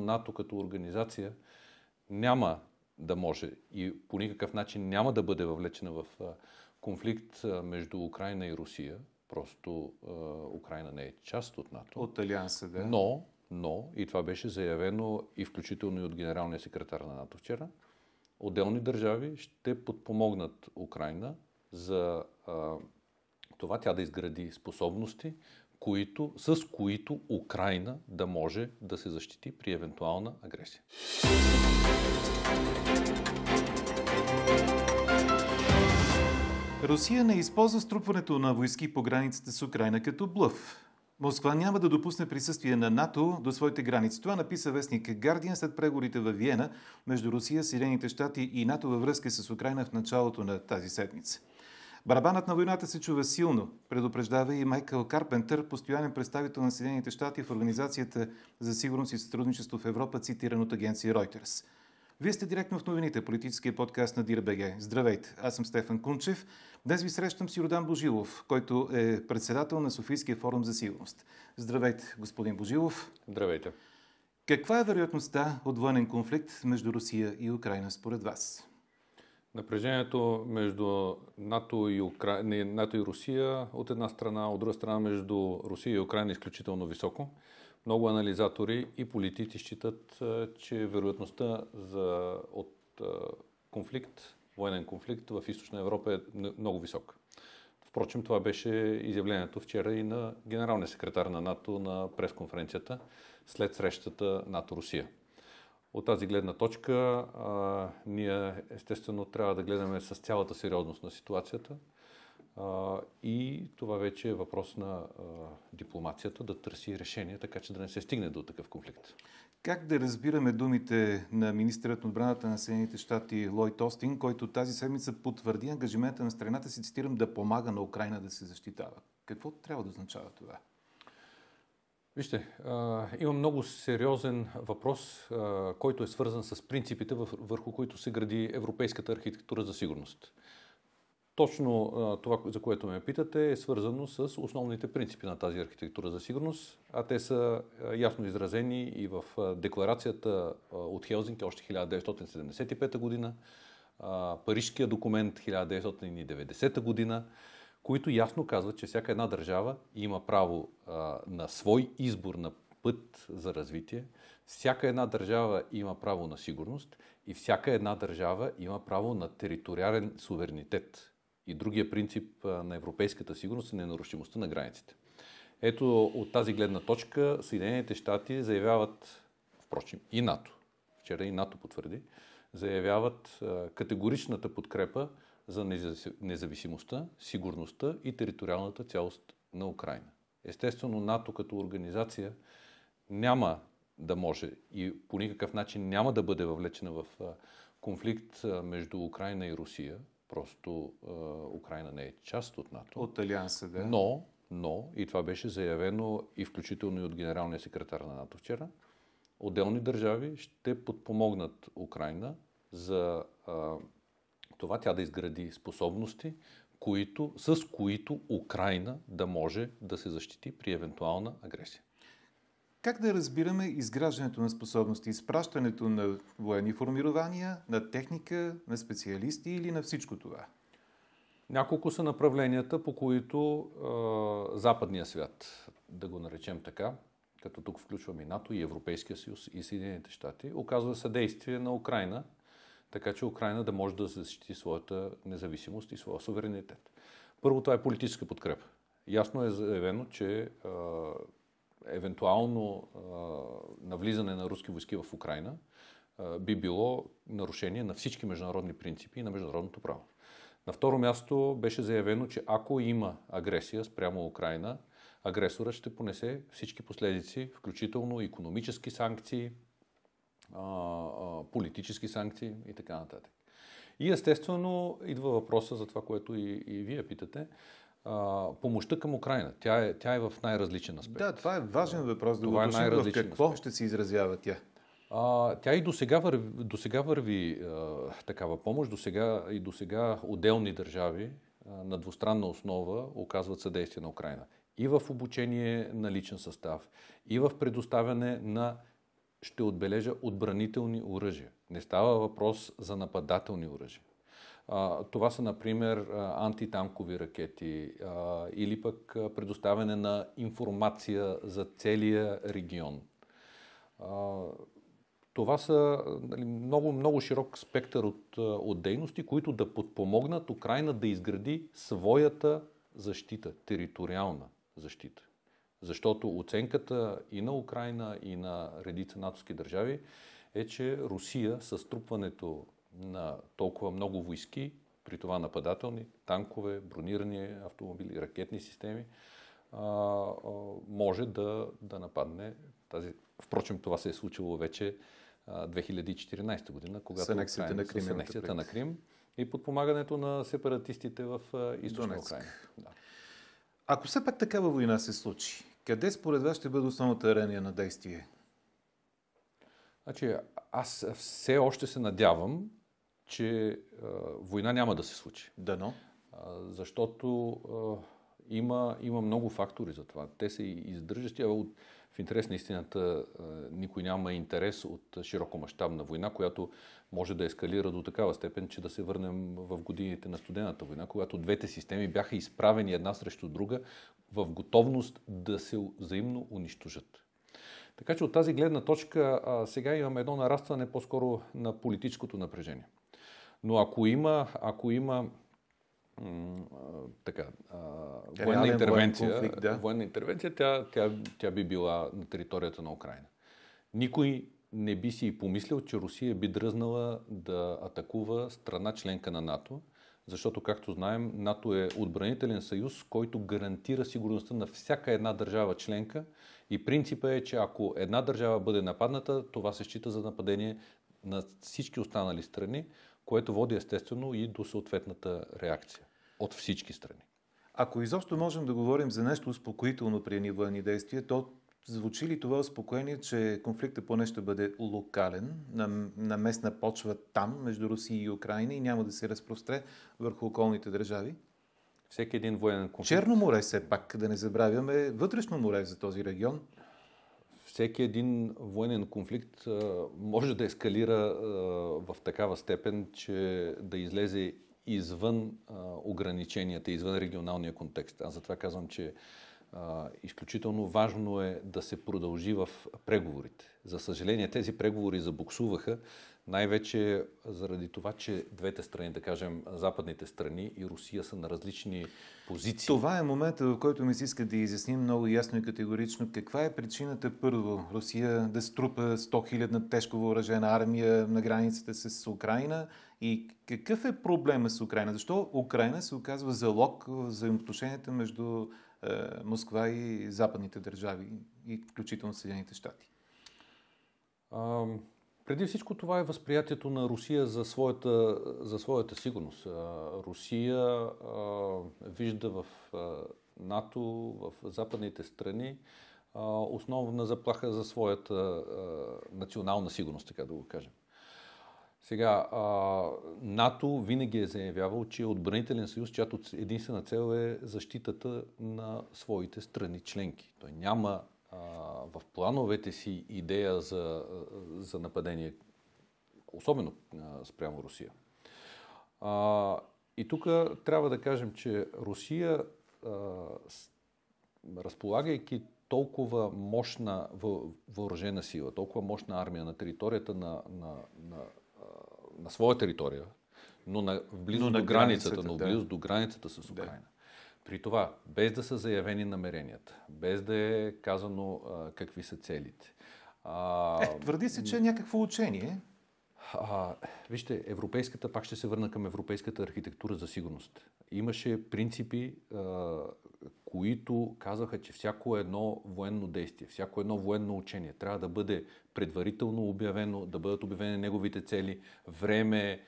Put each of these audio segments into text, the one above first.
НАТО като организация няма да може и по никакъв начин няма да бъде въвлечена в конфликт между Украина и Русия. Просто е, Украина не е част от НАТО. От Алианса, да. Но, но, и това беше заявено и включително и от генералния секретар на НАТО вчера, отделни държави ще подпомогнат Украина за това тя да изгради способности, които, с които Украина да може да се защити при евентуална агресия. Русия не използва струпването на войски по границата с Украина като блъв. Москва няма да допусне присъствие на НАТО до своите граници. Това написа вестник Гардиан след преговорите във Виена между Русия, Съединените щати и НАТО във връзка с Украина в началото на тази седмица. Барабанът на войната се чува силно, предупреждава и Майкъл Карпентър, постоянен представител на Съединените щати в Организацията за сигурност и сътрудничество в Европа, цитиран от агенция Reuters. Вие сте директно в новините, политическия подкаст на Дирбеге. Здравейте, аз съм Стефан Кунчев. Днес ви срещам с Йордан Божилов, който е председател на Софийския форум за сигурност. Здравейте, господин Божилов. Здравейте. Каква е вероятността от военен конфликт между Русия и Украина според вас? напрежението между НАТО и, Укра... Не, НАТО и Русия от една страна, от друга страна между Русия и Украина е изключително високо. Много анализатори и политици считат, е, че вероятността за... от е, конфликт, военен конфликт в Източна Европа е много висока. Впрочем, това беше изявлението вчера и на генералния секретар на НАТО на пресконференцията след срещата НАТО-Русия. От тази гледна точка, а, ние естествено трябва да гледаме с цялата сериозност на ситуацията. А, и това вече е въпрос на а, дипломацията да търси решение, така че да не се стигне до такъв конфликт. Как да разбираме думите на министърът на отбраната на Съединените щати Лойд Остин, който тази седмица потвърди ангажимента на страната си, цитирам, да помага на Украина да се защитава? Какво трябва да означава това? Вижте, има много сериозен въпрос, който е свързан с принципите, върху които се гради европейската архитектура за сигурност. Точно това, за което ме питате, е свързано с основните принципи на тази архитектура за сигурност, а те са ясно изразени и в декларацията от Хелзинки още 1975 година, Парижкия документ 1990 година, които ясно казват, че всяка една държава има право а, на свой избор на път за развитие, всяка една държава има право на сигурност и всяка една държава има право на териториален суверенитет. И другия принцип на европейската сигурност е ненарушимостта на границите. Ето от тази гледна точка Съединените щати заявяват, впрочем, и НАТО, вчера и НАТО потвърди, заявяват категоричната подкрепа за независимостта, сигурността и териториалната цялост на Украина. Естествено, НАТО като организация няма да може и по никакъв начин няма да бъде въвлечена в конфликт между Украина и Русия. Просто е, Украина не е част от НАТО. От Алианса, да. Но, но, и това беше заявено и включително и от генералния секретар на НАТО вчера, отделни държави ще подпомогнат Украина за това тя да изгради способности, които, с които Украина да може да се защити при евентуална агресия. Как да разбираме изграждането на способности, изпращането на военни формирования, на техника, на специалисти или на всичко това? Няколко са направленията, по които е, западния свят, да го наречем така, като тук включваме и НАТО, и Европейския съюз, и Съединените щати, оказва съдействие на Украина – така че Украина да може да защити своята независимост и своя суверенитет. Първо, това е политическа подкрепа. Ясно е заявено, че евентуално навлизане на руски войски в Украина би било нарушение на всички международни принципи и на международното право. На второ място беше заявено, че ако има агресия спрямо Украина, агресора ще понесе всички последици, включително економически санкции, политически санкции и така нататък. И естествено идва въпроса за това, което и, и вие питате. А, помощта към Украина. Тя е, тя е в най-различен аспект. Да, това е важен въпрос. Да това е най-различен в какво аспект. ще се изразява тя? А, тя и до сега върви, до сега върви а, такава помощ. До сега, и до сега отделни държави а, на двустранна основа оказват съдействие на Украина. И в обучение на личен състав, и в предоставяне на ще отбележа отбранителни оръжия. Не става въпрос за нападателни оръжия. Това са, например, антитанкови ракети или пък предоставяне на информация за целия регион. Това са нали, много, много широк спектър от, от дейности, които да подпомогнат Украина да изгради своята защита, териториална защита. Защото оценката и на Украина, и на редица натовски държави е, че Русия с трупването на толкова много войски, при това нападателни, танкове, бронирани автомобили, ракетни системи, може да, да нападне тази. Впрочем, това се е случило вече 2014 година, когато Украина, на Крим, анексията на Крим и подпомагането на сепаратистите в източна Украина. Да. Ако все пак такава война се случи, къде според вас ще бъде основната арена на действие? Значи, аз все още се надявам, че а, война няма да се случи. Дано. Защото а, има, има много фактори за това. Те са издържащи. От, в интерес на истината никой няма интерес от широкомащабна война, която може да ескалира до такава степен, че да се върнем в годините на студената война, когато двете системи бяха изправени една срещу друга в готовност да се взаимно унищожат. Така че от тази гледна точка сега имаме едно нарастване по-скоро на политическото напрежение. Но ако има, ако има така, а, военна, интервенция, интервенция, конфликт, да. военна интервенция, тя, тя, тя би била на територията на Украина. Никой не би си и помислил, че Русия би дръзнала да атакува страна членка на НАТО, защото, както знаем, НАТО е отбранителен съюз, който гарантира сигурността на всяка една държава членка и принципът е, че ако една държава бъде нападната, това се счита за нападение на всички останали страни, което води естествено и до съответната реакция от всички страни. Ако изобщо можем да говорим за нещо успокоително при едни военни действия, то звучи ли това успокоение, че конфликта поне ще бъде локален, на, на местна почва там, между Русия и Украина и няма да се разпростре върху околните държави? Всеки един военен конфликт. Черно море все пак, да не забравяме, вътрешно море за този регион всеки един военен конфликт може да ескалира в такава степен, че да излезе извън ограниченията, извън регионалния контекст. Аз затова казвам, че изключително важно е да се продължи в преговорите. За съжаление, тези преговори забуксуваха най-вече заради това, че двете страни, да кажем, западните страни и Русия са на различни позиции. Това е момента, в който ми се иска да изясним много ясно и категорично каква е причината първо Русия да струпа 100 хилядна тежко въоръжена армия на границата с Украина и какъв е проблема с Украина? Защо Украина се оказва залог в взаимоотношенията между е, Москва и западните държави и включително Съединените щати? Ам... Преди всичко това е възприятието на Русия за своята, за своята сигурност. Русия а, вижда в а, НАТО, в западните страни, а, основна заплаха за своята национална сигурност, така да го кажем. Сега, НАТО винаги е заявявал, че е отбранителен съюз, чиято единствена цел е защитата на своите страни членки. Той няма а, в плановете си идея за, за нападение, особено а, спрямо Русия. А, и тук трябва да кажем, че Русия, а, с, разполагайки толкова мощна въоръжена сила, толкова мощна армия на територията на, на, на, на своя територия, но на, близо но на до границата, границата но близо до границата с Украина. При това, без да са заявени намеренията, без да е казано а, какви са целите. А, е, твърди се, че е някакво учение. А, вижте, европейската, пак ще се върна към европейската архитектура за сигурност. Имаше принципи, а, които казаха, че всяко едно военно действие, всяко едно военно учение трябва да бъде предварително обявено, да бъдат обявени неговите цели, време,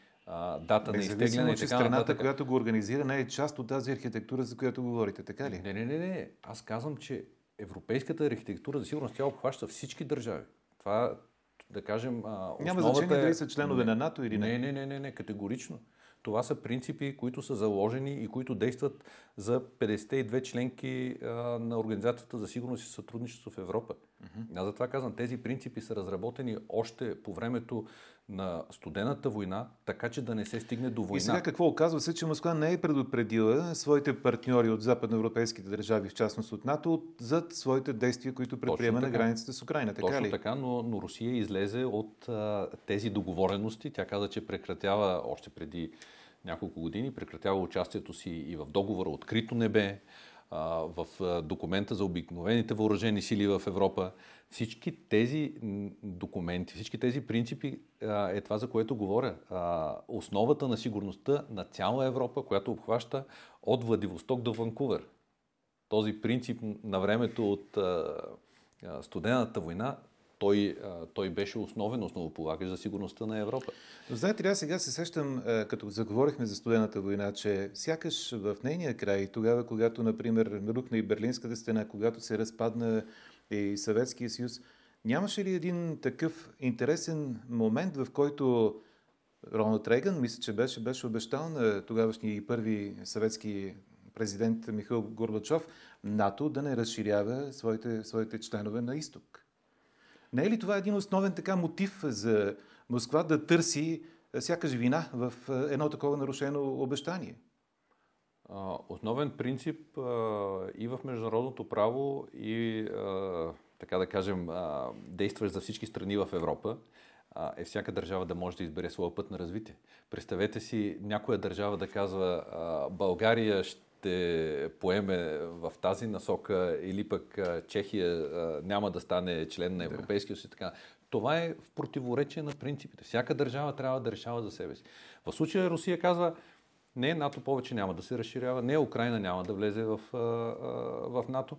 дата на изтегляне Независимо, че страната, която го организира, не е част от тази архитектура, за която говорите, така ли? Не, не, не, не. Аз казвам, че европейската архитектура, за сигурност, тя обхваща всички държави. Това, да кажем, основата Няма значение е... дали са членове не, на НАТО или не. Не, не, не, не, не, категорично. Това са принципи, които са заложени и които действат за 52 членки а, на Организацията за сигурност и сътрудничество в Европа. Mm-hmm. Аз затова казвам, тези принципи са разработени още по времето на студената война, така че да не се стигне до война. И сега какво оказва се, че Москва не е предупредила своите партньори от западноевропейските държави, в частност от НАТО, за своите действия, които предприема на границата с Украина. Така Точно ли? така, но, но Русия излезе от а, тези договорености. Тя каза, че прекратява още преди няколко години, прекратява участието си и в договора Открито небе в документа за обикновените въоръжени сили в Европа. Всички тези документи, всички тези принципи е това, за което говоря. Основата на сигурността на цяла Европа, която обхваща от Владивосток до Ванкувер. Този принцип на времето от студената война той, той беше основен основополагач за сигурността на Европа. Но знаете ли, аз сега се сещам, като заговорихме за студената война, че сякаш в нейния край, тогава, когато, например, рухна и Берлинската стена, когато се разпадна и Съветския съюз, нямаше ли един такъв интересен момент, в който Роналд Рейган, мисля, че беше, беше обещал на тогавашния и първи съветски президент Михаил Горбачов, НАТО да не разширява своите, своите членове на изток. Не е ли това един основен така мотив за Москва да търси е, сякаш вина в е, едно такова нарушено обещание? Основен принцип и в международното право, и така да кажем, действаш за всички страни в Европа, е всяка държава да може да избере своя път на развитие. Представете си някоя държава да казва България ще ще поеме в тази насока или пък Чехия няма да стане член на Европейския съюз и така. Това е в противоречие на принципите. Всяка държава трябва да решава за себе си. В случая Русия казва, не, НАТО повече няма да се разширява, не, Украина няма да влезе в, в НАТО.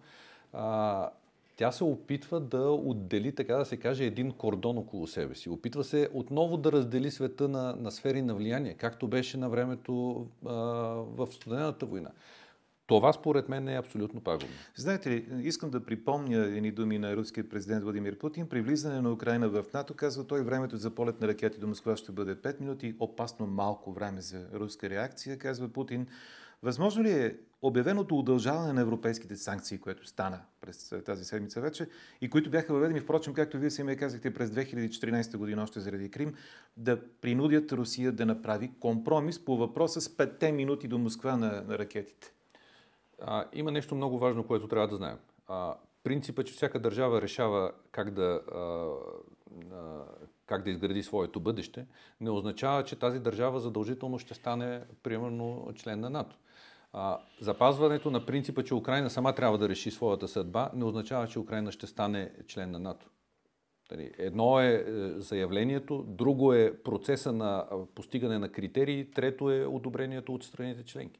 Тя се опитва да отдели, така да се каже, един кордон около себе си. Опитва се отново да раздели света на, на сфери на влияние, както беше на времето а, в студената война. Това според мен е абсолютно пагубно. Знаете ли, искам да припомня едни думи на руския президент Владимир Путин. При влизане на Украина в НАТО, казва той, времето за полет на ракети до Москва ще бъде 5 минути, опасно малко време за руска реакция, казва Путин. Възможно ли е обявеното удължаване на европейските санкции, което стана през е, тази седмица вече, и които бяха въведени, впрочем, както вие сами казахте, през 2014 година, още заради Крим, да принудят Русия да направи компромис по въпроса с петте минути до Москва на, на ракетите. А, има нещо много важно, което трябва да знаем. А, принципът, че всяка държава решава как да, а, а, как да изгради своето бъдеще, не означава, че тази държава задължително ще стане, примерно, член на НАТО. А, запазването на принципа, че Украина сама трябва да реши своята съдба, не означава, че Украина ще стане член на НАТО. Нали, едно е, е заявлението, друго е процеса на постигане на критерии, трето е одобрението от страните членки.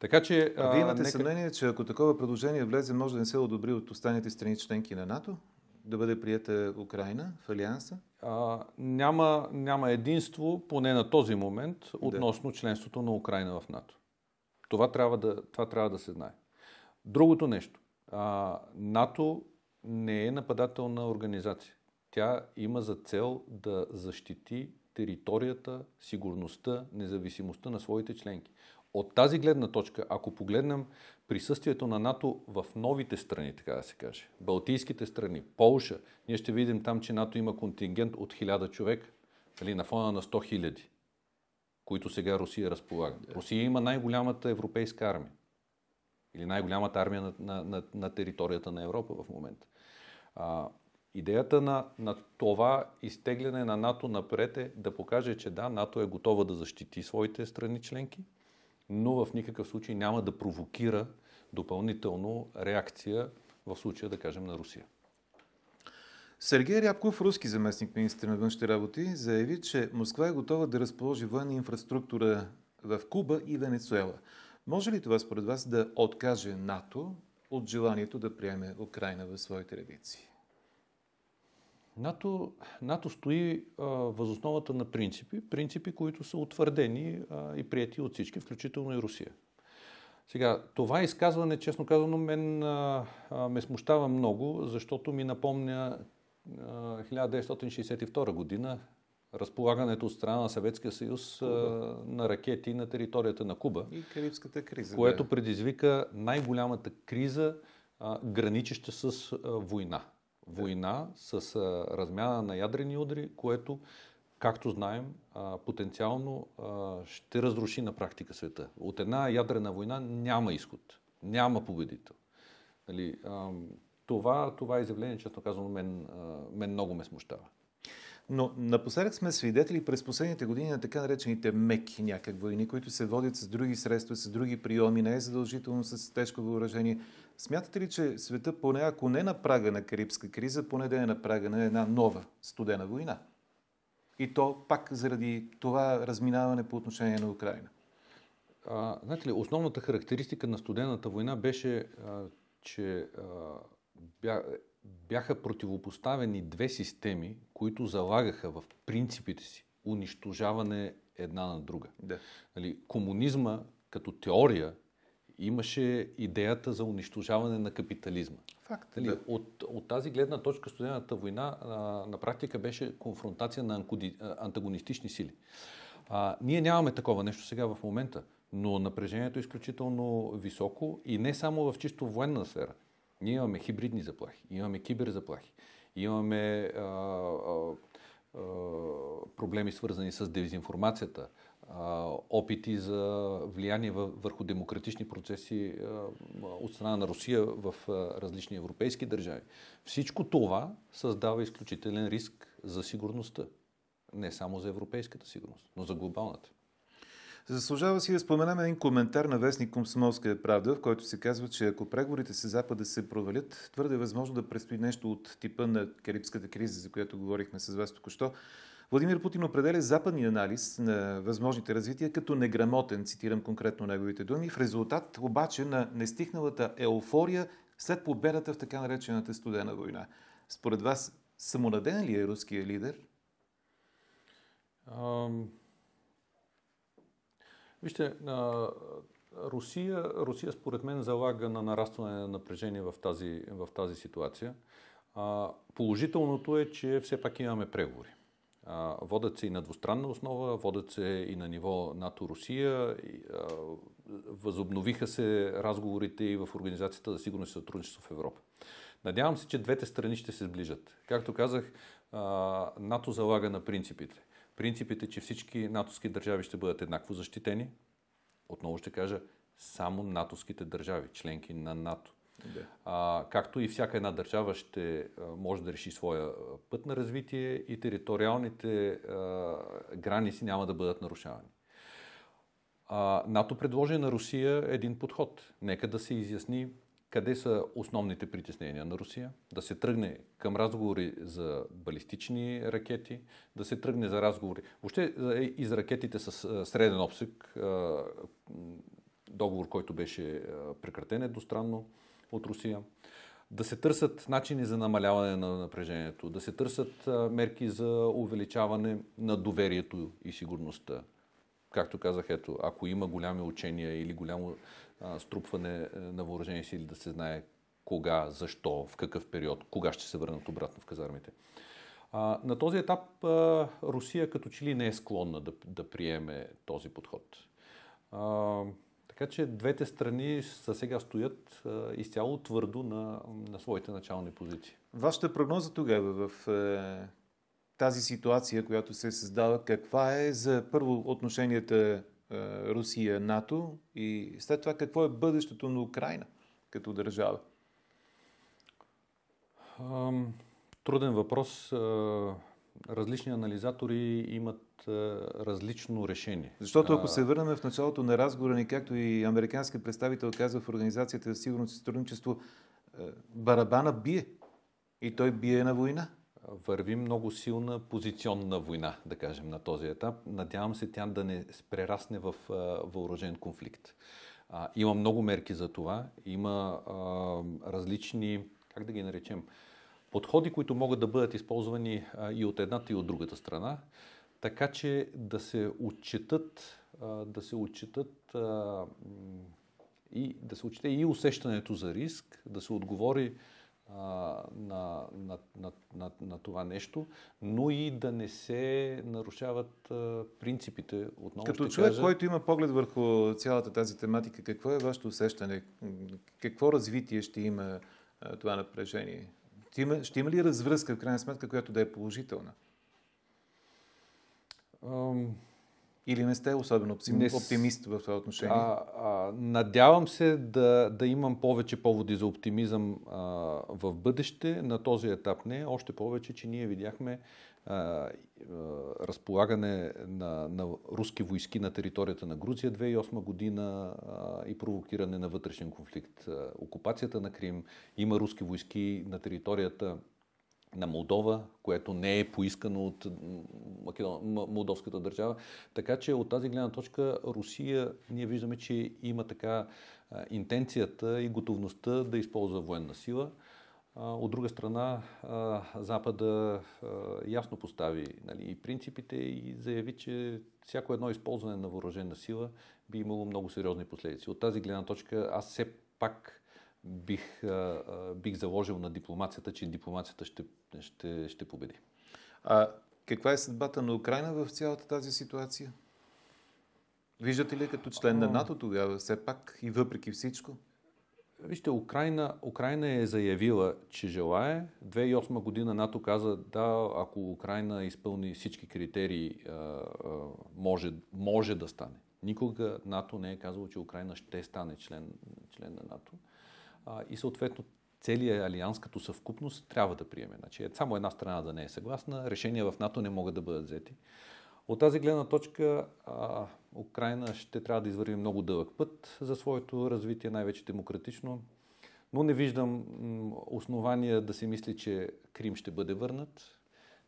Така че. А вие имате нека... съмнение, че ако такова предложение влезе, може да не се одобри от останалите страни членки на НАТО? Да бъде прията Украина в Алианса? А, няма, няма единство, поне на този момент, относно да. членството на Украина в НАТО. Това трябва да, това трябва да се знае. Другото нещо. А, НАТО не е нападателна организация. Тя има за цел да защити територията, сигурността, независимостта на своите членки. От тази гледна точка, ако погледнем присъствието на НАТО в новите страни, така да се каже, Балтийските страни, Полша, ние ще видим там, че НАТО има контингент от 1000 човек, нали, на фона на 100 хиляди които сега Русия разполага. Да. Русия има най-голямата европейска армия. Или най-голямата армия на, на, на, на територията на Европа в момента. А, идеята на, на това изтегляне на НАТО напред е да покаже, че да, НАТО е готова да защити своите страни членки, но в никакъв случай няма да провокира допълнително реакция в случая, да кажем, на Русия. Сергей Рябков, руски заместник министр на външните работи, заяви, че Москва е готова да разположи военна инфраструктура в Куба и Венецуела. Може ли това според вас да откаже НАТО от желанието да приеме Украина в своите редици? НАТО, НАТО стои а, възосновата на принципи, принципи, които са утвърдени а, и прияти от всички, включително и Русия. Сега, това изказване, честно казано, мен а, а, ме смущава много, защото ми напомня 1962 година разполагането от страна на Съветския съюз Куба. на ракети на територията на Куба. И Карибската криза. Което да. предизвика най-голямата криза, граничеща с война. Война да. с размяна на ядрени удари, което, както знаем, потенциално ще разруши на практика света. От една ядрена война няма изход, няма победител. Нали, това, това изявление, честно казвам, мен, мен много ме смущава. Но напоследък сме свидетели през последните години на така наречените меки някак войни, които се водят с други средства, с други приеми, не е задължително с тежко въоръжение. Смятате ли, че света поне, ако не на прага на Карибска криза, поне да е на прага на една нова студена война? И то пак заради това разминаване по отношение на Украина. А, знаете ли, основната характеристика на студената война беше, а, че а, бяха противопоставени две системи, които залагаха в принципите си унищожаване една на друга. Да. Нали, комунизма като теория имаше идеята за унищожаване на капитализма. Факт, нали, да. от, от тази гледна точка студената война а, на практика беше конфронтация на анкуди, а, антагонистични сили. А, ние нямаме такова нещо сега в момента, но напрежението е изключително високо и не само в чисто военна сфера. Ние имаме хибридни заплахи, имаме киберзаплахи, имаме а, а, а, проблеми свързани с дезинформацията, а, опити за влияние върху демократични процеси а, от страна на Русия в а, различни европейски държави. Всичко това създава изключителен риск за сигурността. Не само за европейската сигурност, но за глобалната. Заслужава си да споменаме един коментар на вестник Комсомолска е правда, в който се казва, че ако преговорите с Запада се провалят, твърде е възможно да предстои нещо от типа на карибската криза, за която говорихме с вас току-що. Владимир Путин определя западния анализ на възможните развития като неграмотен, цитирам конкретно неговите думи, в резултат обаче на нестихналата еуфория след победата в така наречената студена война. Според вас, самонаден ли е руският лидер? Um... Вижте, Русия, Русия според мен залага на нарастване на напрежение в тази, в тази ситуация. А, положителното е, че все пак имаме преговори. А, водят се и на двустранна основа, водят се и на ниво НАТО-Русия. Възобновиха се разговорите и в Организацията за сигурност и сътрудничество в Европа. Надявам се, че двете страни ще се сближат. Както казах, а, НАТО залага на принципите принципите, че всички натовски държави ще бъдат еднакво защитени, отново ще кажа, само натовските държави, членки на НАТО. Да. А, както и всяка една държава ще може да реши своя път на развитие и териториалните а, граници няма да бъдат нарушавани. А, НАТО предложи на Русия един подход. Нека да се изясни къде са основните притеснения на Русия, да се тръгне към разговори за балистични ракети, да се тръгне за разговори. Въобще е, и за ракетите с е, среден обсек, е, договор, който беше прекратен едностранно от Русия, да се търсят начини за намаляване на напрежението, да се търсят мерки за увеличаване на доверието и сигурността. Както казах, ето, ако има голями учения или голямо струпване е, на въоръжени сили, да се знае кога, защо, в какъв период, кога ще се върнат обратно в казармите. А, на този етап а, Русия като че ли не е склонна да, да приеме този подход. А, така че двете страни за сега стоят а, изцяло твърдо на, на своите начални позиции. Вашата прогноза тогава в е, тази ситуация, която се създава, каква е за първо отношенията е, Русия, НАТО и след това какво е бъдещето на Украина като държава? Труден въпрос. Е, различни анализатори имат е, различно решение. Защото ако се върнем в началото на разговора ни, както и американски представител казва в Организацията за сигурност и сътрудничество, барабана бие. И той бие на война върви много силна позиционна война, да кажем, на този етап. Надявам се тя да не прерасне в въоружен въоръжен конфликт. има много мерки за това. Има различни, как да ги наречем, подходи, които могат да бъдат използвани и от едната, и от другата страна, така че да се отчитат, да се отчитат и да се отчете и усещането за риск, да се отговори на, на, на, на, на това нещо, но и да не се нарушават принципите. Отново Като ще човек, кажа... който има поглед върху цялата тази тематика, какво е вашето усещане? Какво развитие ще има това напрежение? Ще има, ще има ли развръзка, в крайна сметка, която да е положителна? Или не сте особено оптимист, не... оптимист в това отношение? А, а, надявам се да, да имам повече поводи за оптимизъм а, в бъдеще. На този етап не. Още повече, че ние видяхме а, а, разполагане на, на руски войски на територията на Грузия 2008 година а, и провокиране на вътрешен конфликт. А, окупацията на Крим. Има руски войски на територията на Молдова, което не е поискано от молдовската държава. Така че от тази гледна точка Русия, ние виждаме, че има така интенцията и готовността да използва военна сила. От друга страна, Запада ясно постави нали, и принципите и заяви, че всяко едно използване на въоръжена сила би имало много сериозни последици. От тази гледна точка аз все пак бих, бих заложил на дипломацията, че дипломацията ще, ще, ще победи. А каква е съдбата на Украина в цялата тази ситуация? Виждате ли като член на НАТО тогава, все пак и въпреки всичко? Вижте, Украина, Украина е заявила, че желае. 2008 година НАТО каза, да, ако Украина изпълни всички критерии, може, може да стане. Никога НАТО не е казало, че Украина ще стане член, член на НАТО а, и съответно целият алианс като съвкупност трябва да приеме. Значи, е, само една страна да не е съгласна, решения в НАТО не могат да бъдат взети. От тази гледна точка а, Украина ще трябва да извърви много дълъг път за своето развитие, най-вече демократично, но не виждам основания да се мисли, че Крим ще бъде върнат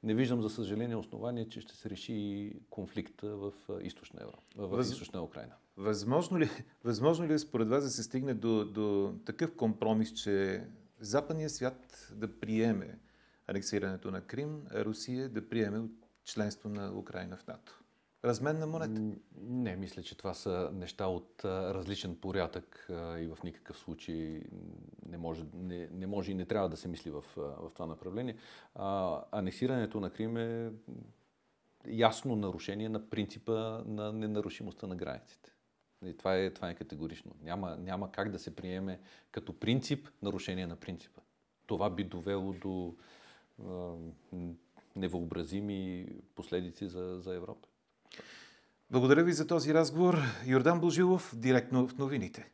не виждам, за съжаление, основание, че ще се реши конфликт в източна, Евро, в Въз... източна Украина. Възможно ли, възможно ли е, според вас да се стигне до, до такъв компромис, че западният свят да приеме анексирането на Крим, а Русия да приеме членство на Украина в НАТО? Размен на монета? Не, мисля, че това са неща от различен порядък и в никакъв случай не може, не, не може и не трябва да се мисли в, в това направление. А, анексирането на Крим е ясно нарушение на принципа на ненарушимостта на границите. И това, е, това е категорично. Няма, няма как да се приеме като принцип нарушение на принципа. Това би довело до е, невъобразими последици за, за Европа. Благодаря ви за този разговор. Йордан Божилов, директно в новините.